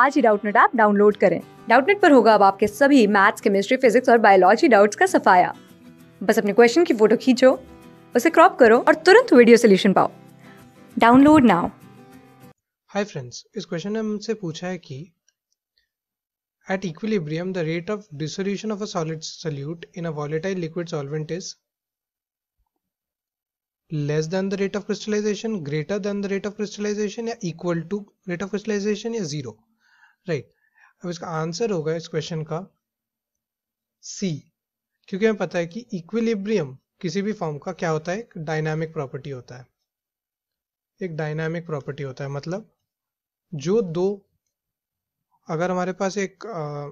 आज ही Doubtnut app download करें डाउटनेट पर होगा अब आपके सभी मैथ्स केमिस्ट्री फिजिक्स और बायोलॉजी डाउट्स का सफाया बस अपने क्वेश्चन की फोटो खींचो उसे क्रॉप करो और तुरंत वीडियो सोल्यूशन पाओ डाउनलोड नाउ हाय फ्रेंड्स इस क्वेश्चन ने हमसे पूछा है कि At equilibrium, the rate of dissolution of a solid solute in a volatile liquid solvent is less than the rate of crystallization, greater than the rate of crystallization, equal to rate of crystallization, zero. Right अब इसका answer होगा इस question का सी क्योंकि हमें पता है कि इक्विलिब्रियम किसी भी फॉर्म का क्या होता है एक डायनामिक प्रॉपर्टी होता है एक डायनामिक प्रॉपर्टी होता है मतलब जो दो अगर हमारे पास एक आ,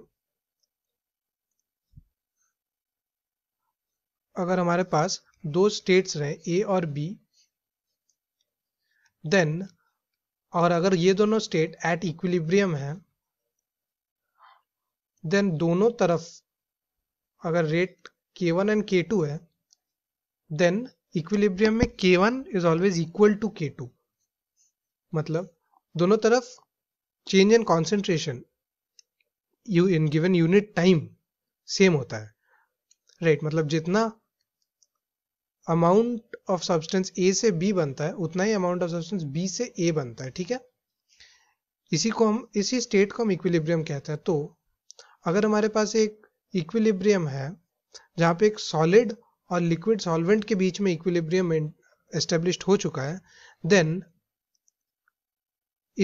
अगर हमारे पास दो स्टेट्स रहे ए और बी देन और अगर ये दोनों स्टेट एट इक्विलिब्रियम है देन दोनों तरफ अगर rate K one and K two है देन इक्विलिब्रियम में K one is always equal to K two मतलब दोनों तरफ change in concentration you in given unit time same होता है राइट right, मतलब जितना अमाउंट ऑफ सब्सटेंस ए से बी बनता है उतना ही अमाउंट ऑफ सब्सटेंस बी से ए बनता है ठीक है इसी को हम इसी स्टेट को हम इक्विलिब्रियम कहते हैं तो अगर हमारे पास एक इक्विलिब्रियम है जहाँ पे एक सॉलिड और लिक्विड सॉल्वेंट के बीच में इक्विलिब्रियम एस्टेब्लिश हो चुका है देन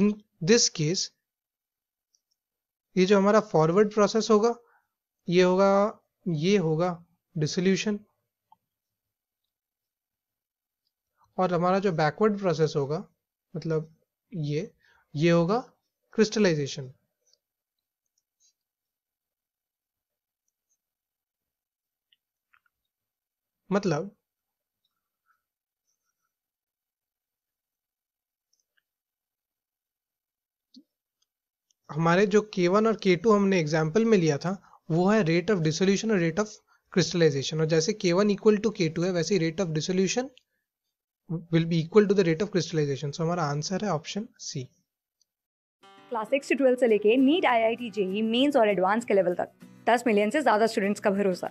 इन दिस केस ये जो हमारा फॉरवर्ड प्रोसेस होगा ये होगा ये होगा डिसोल्यूशन और हमारा जो बैकवर्ड प्रोसेस होगा मतलब ये ये होगा क्रिस्टलाइजेशन मतलब हमारे जो K1 और K2 हमने एग्जाम्पल में लिया था वो है रेट ऑफ डिसोल्यूशन और रेट ऑफ क्रिस्टलाइजेशन और जैसे K1 one equal to K है वैसे rate of dissolution will be equal to the rate of crystallization so हमारा आंसर है ऑप्शन सी क्लास सिक्स से ट्वेल्व से लेके NEET I I T JEE mains और एडवांस के लेवल तक 10 मिलियन से ज्यादा स्टूडेंट्स का भरोसा